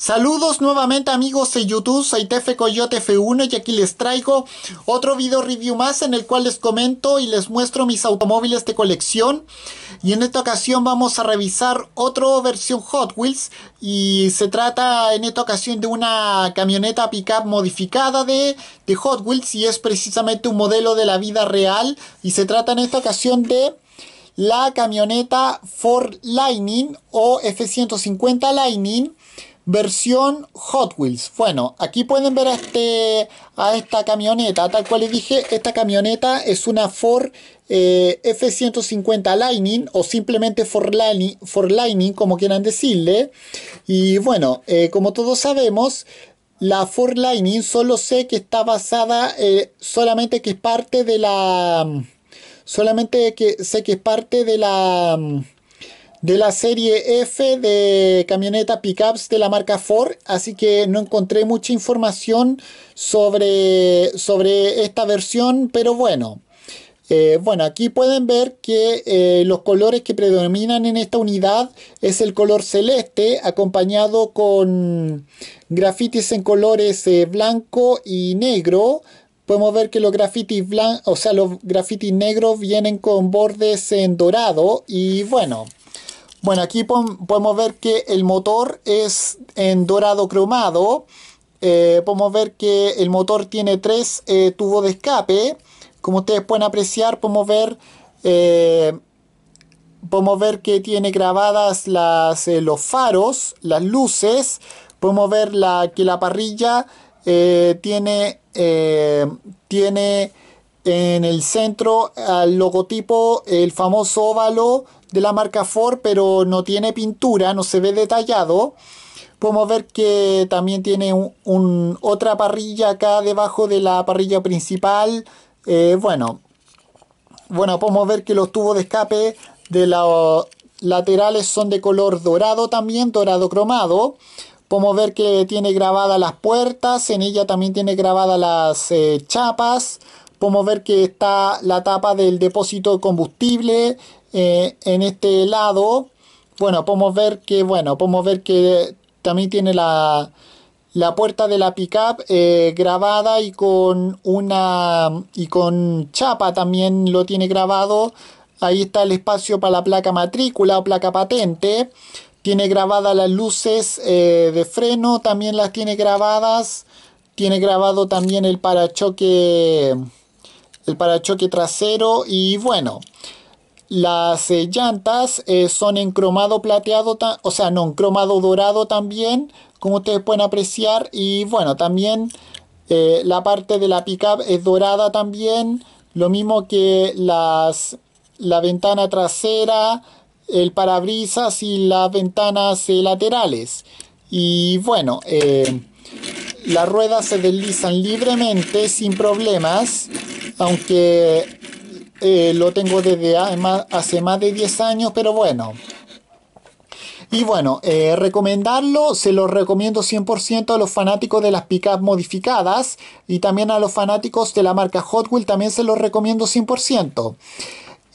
Saludos nuevamente amigos de YouTube, soy Tefe Coyote F1 y aquí les traigo otro video review más en el cual les comento y les muestro mis automóviles de colección y en esta ocasión vamos a revisar otra versión Hot Wheels y se trata en esta ocasión de una camioneta pickup modificada de, de Hot Wheels y es precisamente un modelo de la vida real y se trata en esta ocasión de la camioneta Ford Lightning o F-150 Lightning versión Hot Wheels. Bueno, aquí pueden ver a, este, a esta camioneta. Tal cual les dije, esta camioneta es una Ford eh, F-150 Lightning o simplemente Ford Lightning, Ford Lightning, como quieran decirle. Y bueno, eh, como todos sabemos, la Ford Lightning solo sé que está basada, eh, solamente que es parte de la... Solamente que sé que es parte de la de la serie F de camioneta pickups de la marca Ford, así que no encontré mucha información sobre, sobre esta versión, pero bueno. Eh, bueno, aquí pueden ver que eh, los colores que predominan en esta unidad es el color celeste acompañado con grafitis en colores eh, blanco y negro. Podemos ver que los grafitis o sea, los grafitis negros vienen con bordes en dorado y bueno, bueno, aquí podemos ver que el motor es en dorado cromado. Eh, podemos ver que el motor tiene tres eh, tubos de escape. Como ustedes pueden apreciar, podemos ver, eh, podemos ver que tiene grabadas las, los faros, las luces. Podemos ver que la parrilla tiene, tiene en el centro al logotipo, el famoso óvalo de la marca Ford, pero no tiene pintura, no se ve detallado. Podemos ver que también tiene un, otra parrilla acá debajo de la parrilla principal. Eh, bueno, bueno, podemos ver que los tubos de escape de los laterales son de color dorado también, dorado cromado. Podemos ver que tiene grabadas las puertas, en ella también tiene grabadas las eh, chapas podemos ver que está la tapa del depósito de combustible eh, en este lado. Bueno, podemos ver que, bueno, podemos ver que también tiene la, puerta de la pickup eh, grabada y con una y con chapa también lo tiene grabado. Ahí está el espacio para la placa matrícula o placa patente. Tiene grabadas las luces eh, de freno, también las tiene grabadas. Tiene grabado también el parachoque el parachoque trasero y bueno. Las eh, llantas eh, son en cromado plateado, o sea, no, en cromado dorado también, como ustedes pueden apreciar. Y bueno, también eh, la parte de la pickup es dorada también, lo mismo que las, la ventana trasera, el parabrisas y las ventanas laterales. Y bueno, las ruedas se deslizan libremente, sin problemas aunque eh, lo tengo desde hace más de 10 años, pero bueno. Y bueno, eh, recomendarlo, se lo recomiendo 100% a los fanáticos de las picas modificadas y también a los fanáticos de la marca Hot Wheels, también se lo recomiendo 100%.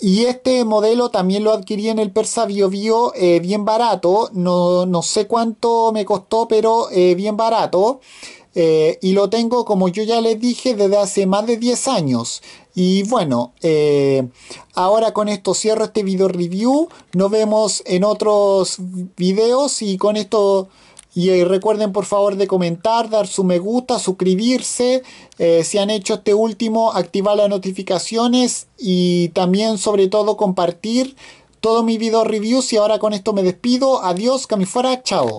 Y este modelo también lo adquirí en el Persa Bio Bio, eh, bien barato, no, no, sé cuánto me costó, pero bien barato. Eh, y lo tengo, como yo ya les dije, desde hace más de 10 años. Y bueno, eh, ahora con esto cierro este video review. Nos vemos en otros videos y con esto... Y eh, recuerden por favor de comentar, dar su me gusta, suscribirse. si han hecho este último, activar las notificaciones y también sobre todo compartir todo mi video reviews. Y ahora con esto me despido. Adiós, que fuera. Chao.